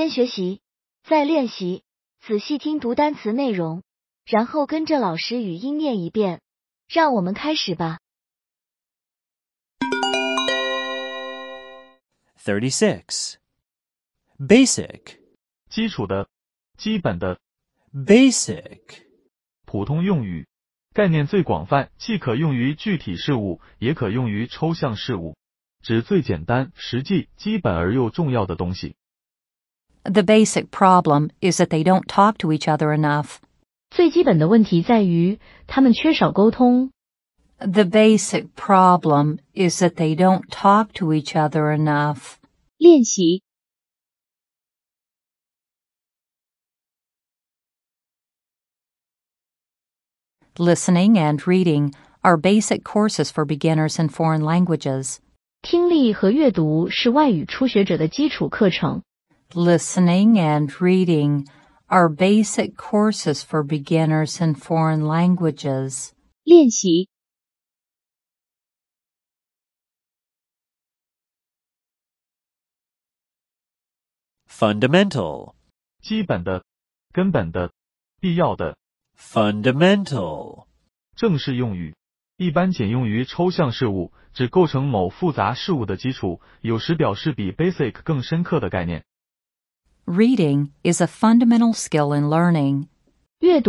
先学习，再练习。仔细听读单词内容，然后跟着老师语音念一遍。让我们开始吧。Thirty-six, basic，基础的、基本的，basic，普通用语，概念最广泛，既可用于具体事物，也可用于抽象事物，指最简单、实际、基本而又重要的东西。The basic problem is that they don't talk to each other enough. 最基本的问题在于他们缺少沟通。The basic problem is that they don't talk to each other enough. 练习 Listening and reading are basic courses for beginners in foreign languages. 听力和阅读是外语初学者的基础课程。listening, and reading are basic courses for beginners in foreign languages. 练习 fundamental 基本的、根本的、必要的 fundamental 正式用语一般仅用于抽象事物，只构成某复杂事物的基础，有时表示比 basic 更深刻的概念。Reading is a fundamental skill in learning. Reading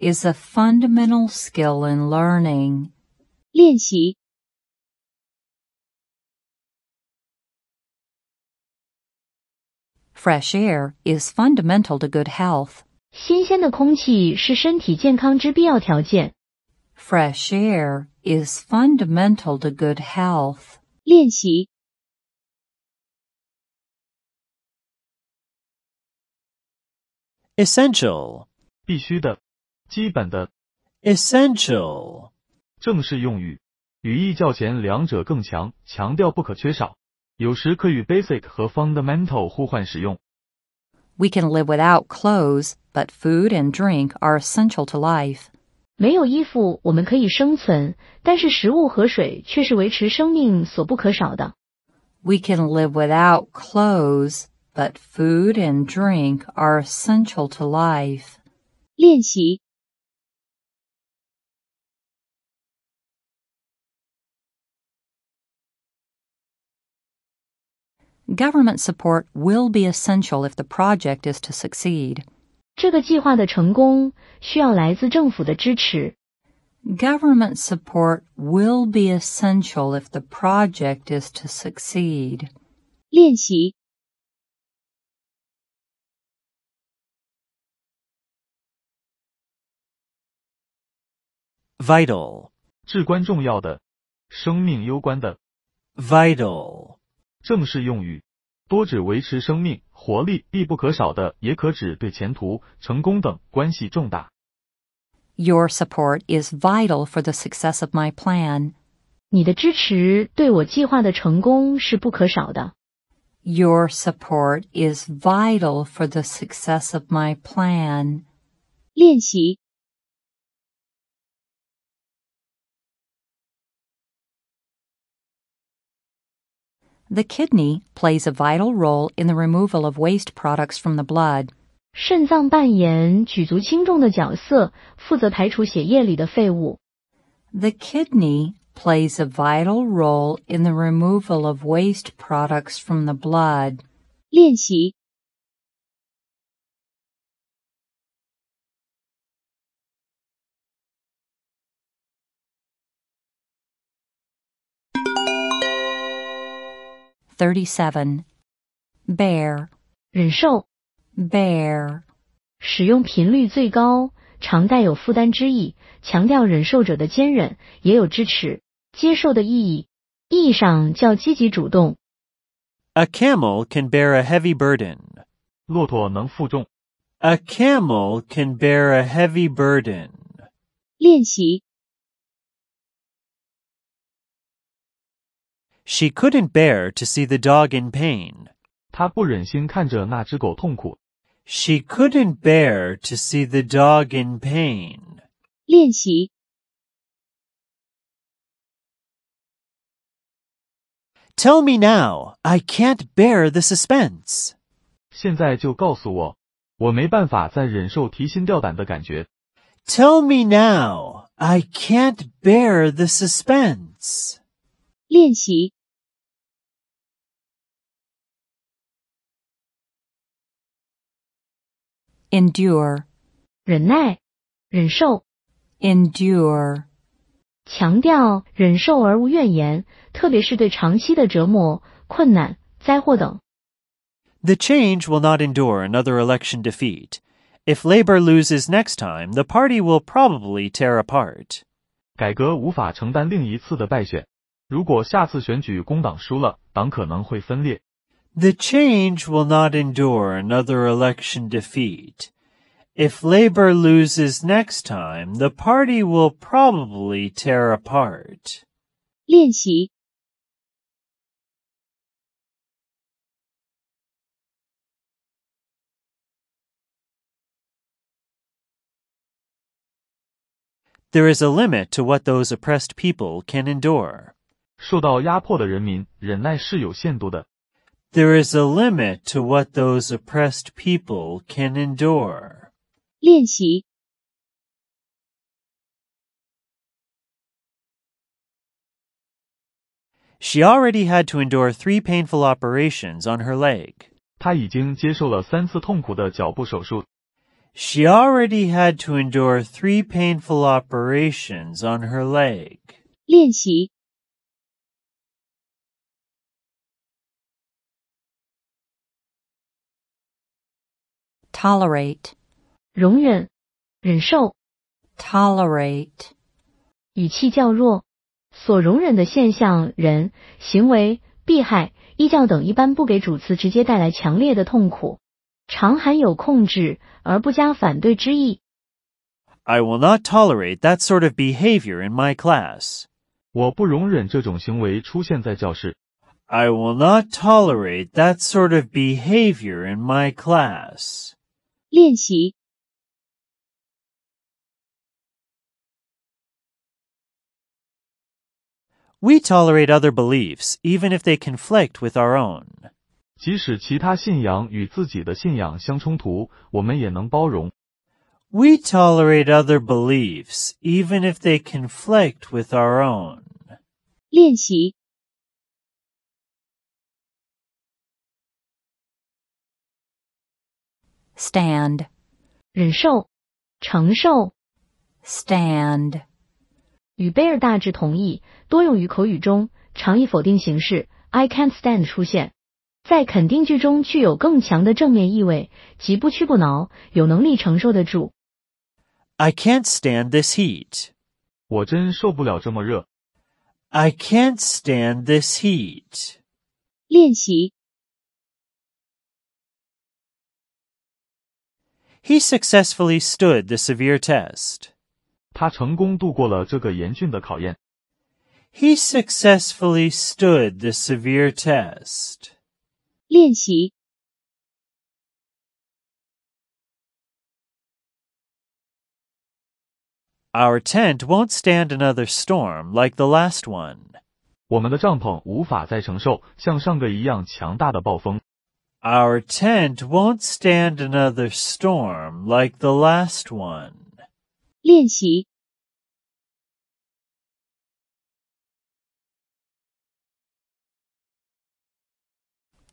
is a fundamental skill in learning. 练习 Fresh air is fundamental to good health. Fresh air is fundamental to good health. 练习 essential 必须的、基本的正式用语，语义较前两者更强，强调不可缺少，有时可与 basic 和 fundamental 互换使用。We can live without clothes, but food and drink are essential to life. 没有衣服，我们可以生存，但是食物和水却是维持生命所不可少的。We can live without clothes, but food and drink are essential to life. 练习 Government support will be essential if the project is to succeed. Government support will be essential if the project is to succeed. 练习 vital 至关重要的，生命攸关的。vital 正式用语，多指维持生命活力必不可少的，也可指对前途、成功等关系重大。Your support is vital for the success of my plan. 你的支持对我计划的成功是不可少的。Your support is vital for the success of my plan. 练习 The kidney plays a vital role in the removal of waste products from the blood. 肾脏扮演举足轻重的角色，负责排除血液里的废物。The kidney plays a vital role in the removal of waste products from the blood. 练习 37. bear 忍受 bear 使用频率最高，常带有负担之意，强调忍受者的坚忍，也有支持、接受的意义，意义上较积极主动。A camel can bear a heavy burden. 骆驼能负重。A camel can bear a heavy burden. 练习 She couldn't bear to see the dog in pain. 她不忍心看着那只狗痛苦。She couldn't bear to see the dog in pain. Tell me now. I can't bear the suspense. 现在就告诉我，我没办法再忍受提心吊胆的感觉。Tell me now. I can't bear the suspense. 练习 endure 忍耐、忍受 change will not endure another election defeat. If Labour loses next time, the party will probably tear apart. 改革无法承担另一次的败选，如果下次选举工党输了，党可能会分裂。the change will not endure another election defeat. If Labour loses next time, the party will probably tear apart. 练习 There is a limit to what those oppressed people can endure. 受到压迫的人民忍耐是有限度的。there is a limit to what those oppressed people can endure. 练习 She already had to endure three painful operations on her leg. She already had to endure three painful operations on her leg. 练习 tolerate 容忍、忍受。tolerate 语气较弱，所容忍的现象、人、行为、弊害、异教等，一般不给主词直接带来强烈的痛苦，常含有控制而不加反对之意。I will not tolerate that sort of behavior in my class. 我不容忍这种行为出现在教室。I will not tolerate that sort of behavior in my class. 练习，We tolerate other beliefs even if they conflict with our own. We tolerate other beliefs even if they conflict with our own. 练习。stand，忍受、承受。stand 与 bear 大致同意，多用于口语中，常以否定形式 I can't stand 出现在肯定句中，具有更强的正面意味，即不屈不挠，有能力承受得住。I can't stand this heat，我真受不了这么热。I can't stand this heat。练习。He successfully stood the severe test. He successfully stood the severe test. 练习 Our tent won't stand another storm like the last one. 我们的帐篷无法再承受像上个一样强大的暴风。our tent won't stand another storm like the last one. 练习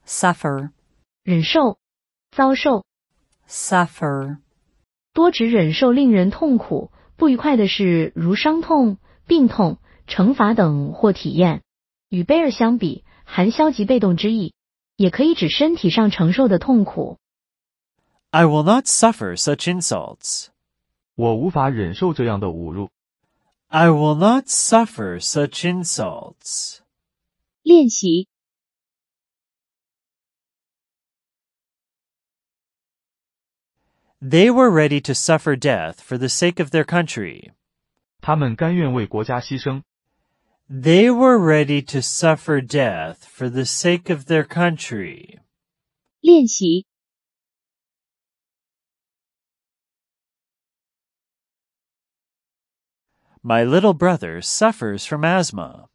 suffer 忍受遭受 suffer 多指忍受令人痛苦、不愉快的事，如伤痛、病痛、惩罚等或体验。与 bear 相比，含消极被动之意。也可以指身体上承受的痛苦。I will not suffer such insults. 我无法忍受这样的侮辱。I will not suffer such insults. 练习。They were ready to suffer death for the sake of their country. 他们甘愿为国家牺牲。they were ready to suffer death for the sake of their country. 练习 My little brother suffers from asthma.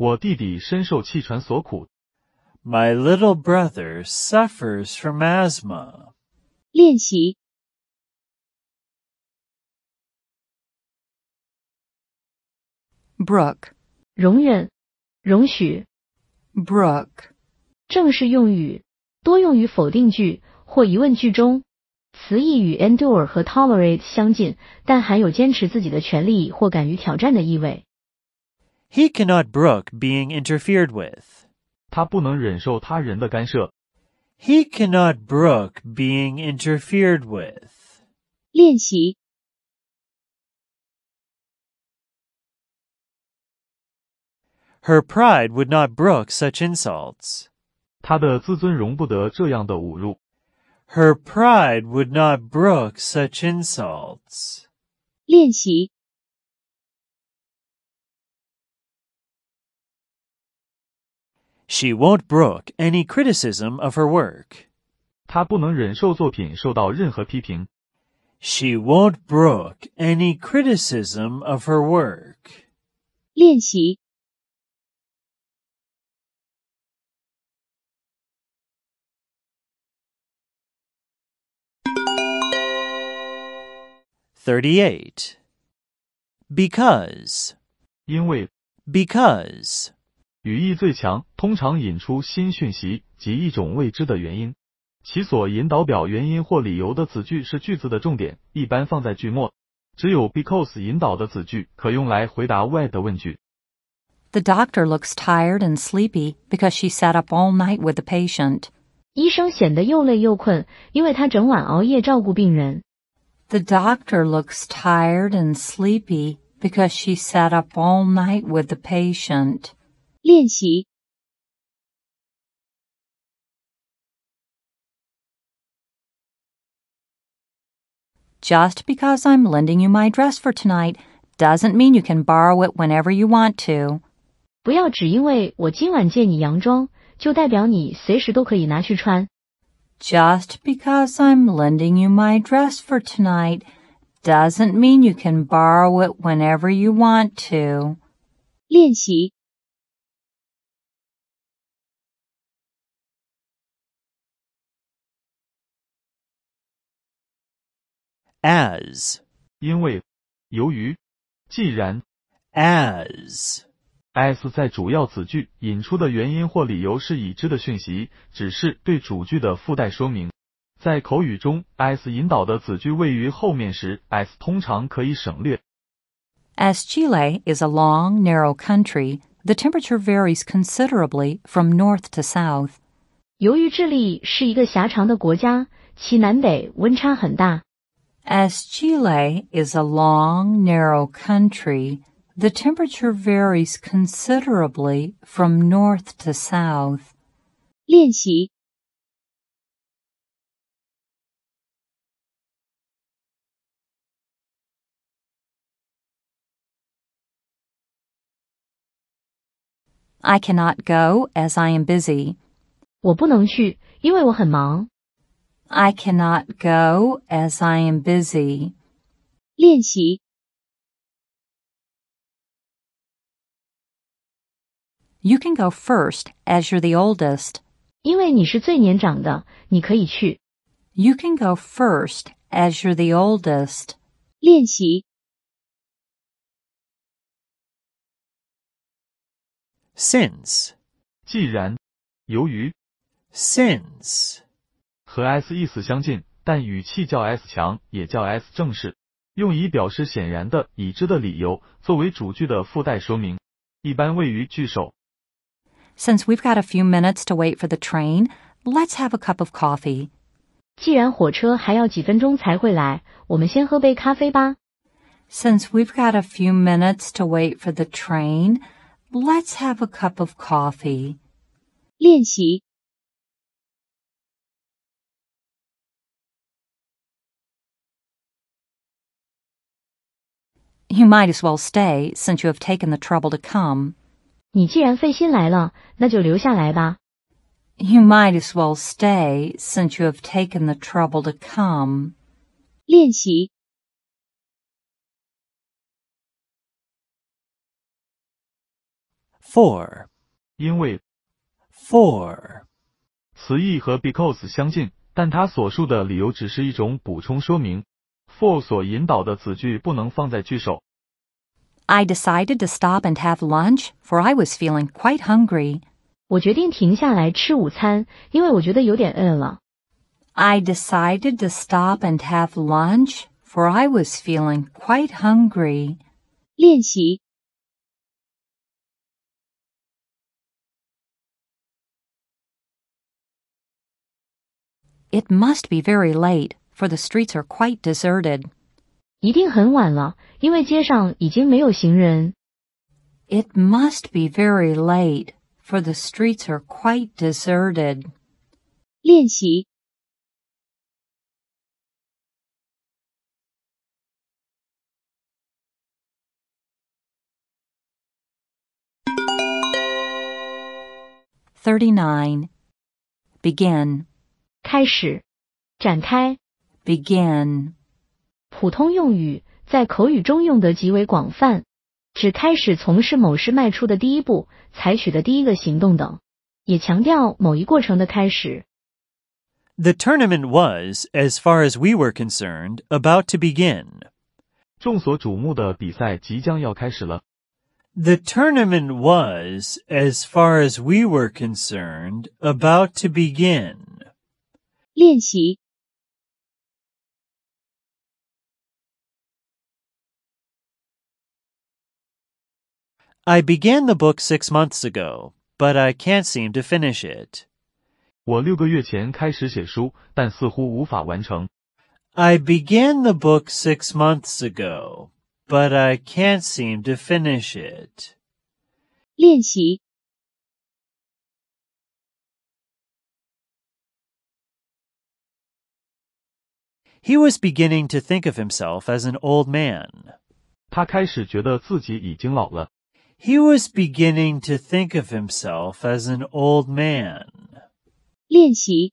My little brother suffers from asthma. 练习 Brooke 容忍、容许，brook，正式用语，多用于否定句或疑问句中，词义与 endure 和 tolerate 相近，但含有坚持自己的权利或敢于挑战的意味。He cannot brook being interfered with。他不能忍受他人的干涉。He cannot brook being interfered with。练习。Her pride would not brook such insults. 她的自尊容不得这样的侮辱。Her pride would not brook such insults. 练习 She won't brook any criticism of her work. 她不能忍受作品受到任何批评。She won't brook any criticism of her work. 练习 38. Because. 因为 because 语义最强，通常引出新讯息及一种未知的原因。其所引导表原因或理由的子句是句子的重点，一般放在句末。只有 because 引导的子句可用来回答 why 的问句。The doctor looks tired and sleepy because she sat up all night with the patient. The doctor looks tired and sleepy because she sat up all night with the patient. 练习 Just because I'm lending you my dress for tonight doesn't mean you can borrow it whenever you want to. 不要只因为我今晚借你洋装，就代表你随时都可以拿去穿。just because I'm lending you my dress for tonight doesn't mean you can borrow it whenever you want to. 练习 as 因为由于既然 as s 在主要子句引出的原因或理由是已知的讯息，只是对主句的附带说明。在口语中，s 引导的子句位于后面时，s 通常可以省略。As Chile is a long, narrow country, the temperature varies considerably from north to south. 由于智利是一个狭长的国家，其南北温差很大。As Chile is a long, narrow country. The temperature varies considerably from north to south. 练习 I cannot go as I am busy. I cannot go as I am busy. 练习 You can go first as you're the oldest. You can go first as you're the oldest. 练习 since 既然由于 since 和 s s 意思相近，但语气较 s 强，也较 s 正式，用以表示显然的、已知的理由，作为主句的附带说明，一般位于句首。since we've got a few minutes to wait for the train, let's have a cup of coffee. 既然火车还要几分钟才会来，我们先喝杯咖啡吧。Since we've got a few minutes to wait for the train, let's have a cup of coffee. 练习 You might as well stay since you have taken the trouble to come. 你既然费心来了，那就留下来吧。You might as well stay since you have taken the trouble to come. 练习。For，因为，For，词义和 because 相近，但它所述的理由只是一种补充说明。For 所引导的子句不能放在句首。I decided to stop and have lunch, for I was feeling quite hungry. I decided to stop and have lunch, for I was feeling quite hungry. 练习 It must be very late, for the streets are quite deserted. 一定很晚了，因为街上已经没有行人。It must be very late, for the streets are quite deserted. Thirty-nine. Begin. 开始。展开。Begin. 普通用语在口语中用得极为广泛，指开始从事某事迈出的第一步，采取的第一个行动等，也强调某一过程的开始。The tournament was, as far as we were concerned, about to begin。众所瞩目的比赛即将要开始了。The tournament was, as far as we were concerned, about to begin。练习。I began the book six months ago, but I can't seem to finish it. 我六个月前开始写书，但似乎无法完成。I began the book six months ago, but I can't seem to finish it. 练习 He was beginning to think of himself as an old man. 他开始觉得自己已经老了。he was beginning to think of himself as an old man. 练习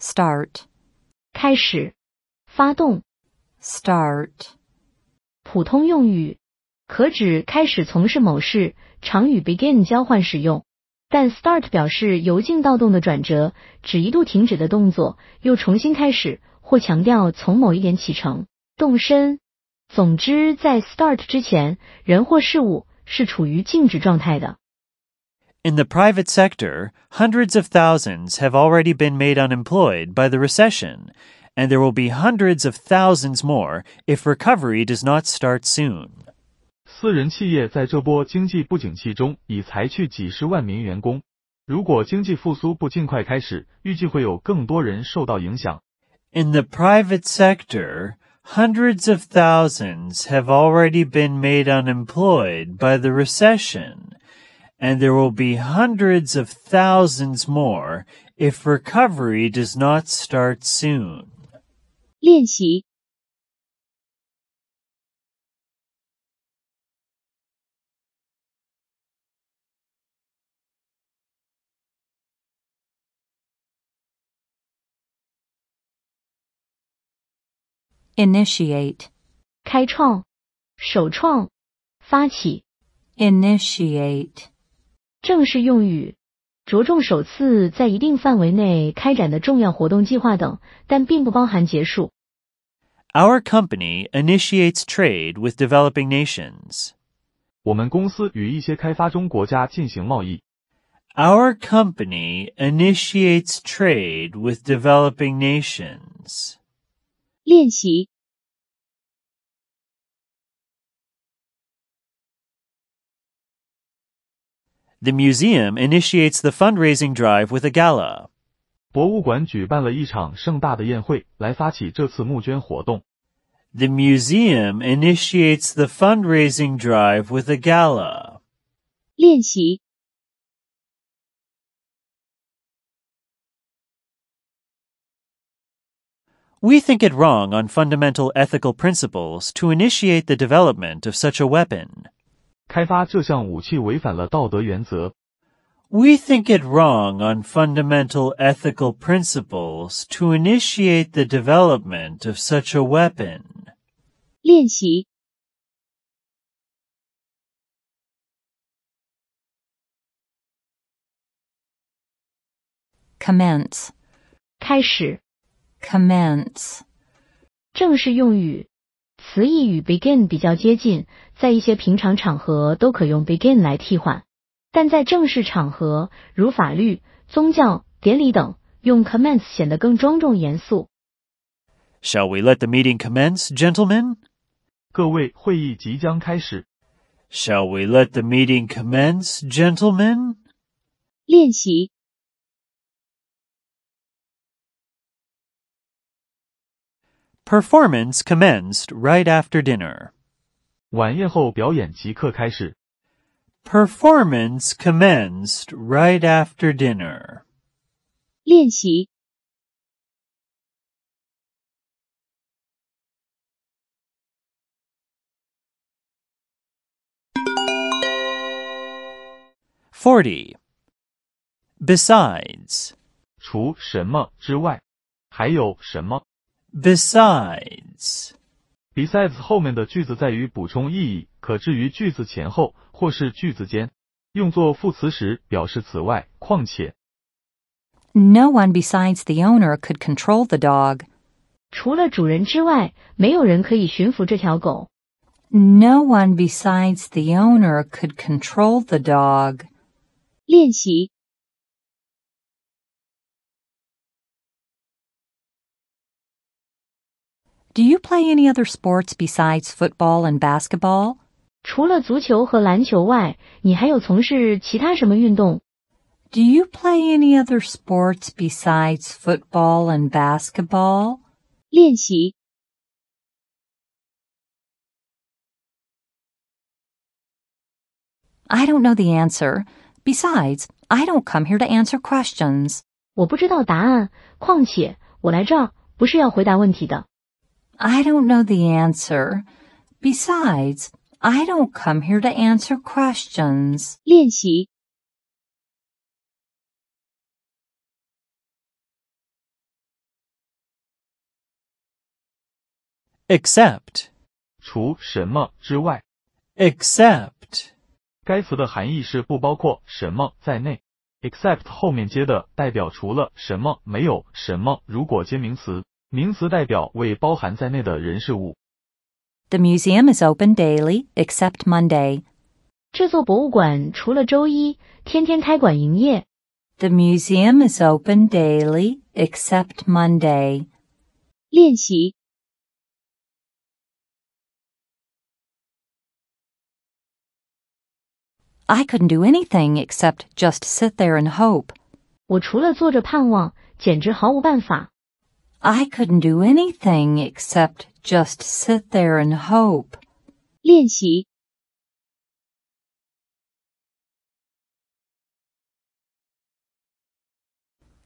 start 开始发动 start 普通用语可指开始从事某事，常与 begin 交换使用。但 start 表示由静到动的转折，指一度停止的动作，又重新开始或强调从某一点启程动身。总之，在 start 之前，人或事物是处于静止状态的。In the private sector, hundreds of thousands have already been made unemployed by the recession, and there will be hundreds of thousands more if recovery does not start soon. 私人企业在这波经济不景气中已裁去几十万名员工，如果经济复苏不尽快开始，预计会有更多人受到影响。in the private sector, hundreds of thousands have already been made unemployed by the recession, and there will be hundreds of thousands more if recovery does not start soon. 练习 initiate 开创、首创、发起。initiate 正式用语，着重首次在一定范围内开展的重要活动计划等，但并不包含结束。Our company initiates trade with developing nations. 我们公司与一些开发中国家进行贸易。Our company initiates trade with developing nations. 练习，The museum initiates the fundraising drive with a gala. 博物馆举办了一场盛大的宴会，来发起这次募捐活动。The museum initiates the fundraising drive with a gala. 练习 We think it wrong on fundamental ethical principles to initiate the development of such a weapon. We think it wrong on fundamental ethical principles to initiate the development of such a weapon. 练习 Commence 开始 commence，正式用语，词义与 begin 比较接近，在一些平常场合都可用 begin 来替换，但在正式场合，如法律、宗教典礼等，用 commence 显得更庄重严肃。Shall we let the meeting commence, gentlemen? 各位，会议即将开始。Shall we let the meeting commence, gentlemen? 练习。Performance commenced right after dinner. Performance commenced right after dinner. 练习 40. Besides. 除什么之外，还有什么？Besides，besides 后面的句子在于补充意义，可置于句子前后或是句子间。用作副词时表示此外、况且。No one besides the owner could control the dog。除了主人之外，没有人可以驯服这条狗。No one besides the owner could control the dog。练习。Do you play any other sports besides football and basketball? 除了足球和篮球外，你还有从事其他什么运动？Do you play any other sports besides football and basketball? 练习。I don't know the answer. Besides, I don't come here to answer questions. 我不知道答案，况且我来这儿不是要回答问题的。I don't know the answer. Besides, I don't come here to answer questions. 练习 except 除什么之外 except 该词的含义是不包括什么在内。except 后面接的代表除了什么没有什么，如果接名词。名词代表为包含在内的人事物。The museum is open daily except Monday. 这座博物馆除了周一，天天开馆营业。The museum is open daily except Monday. 练习。I couldn't do anything except just sit there and hope. 我除了坐着盼望，简直毫无办法。I couldn't do anything except just sit there and hope. 练习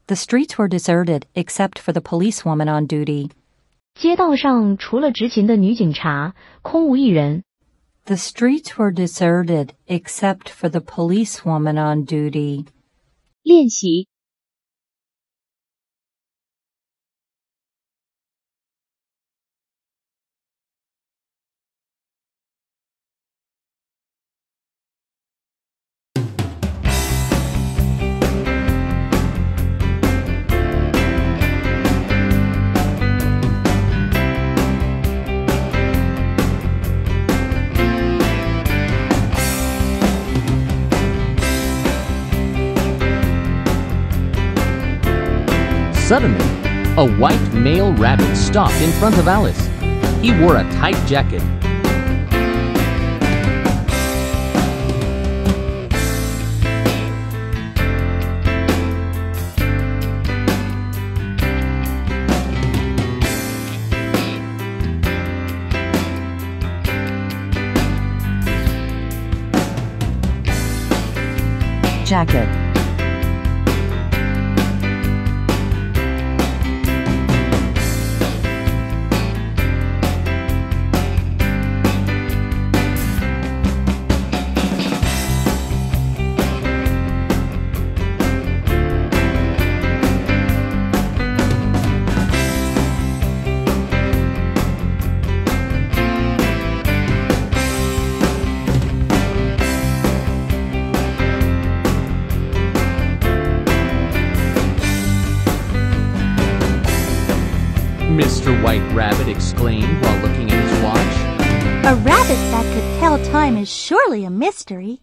The streets were deserted except for the policewoman on duty. The streets were deserted except for the policewoman on duty. 练习 a white male rabbit stopped in front of Alice. He wore a tight jacket. Jacket while looking at his watch. A rabbit that could tell time is surely a mystery.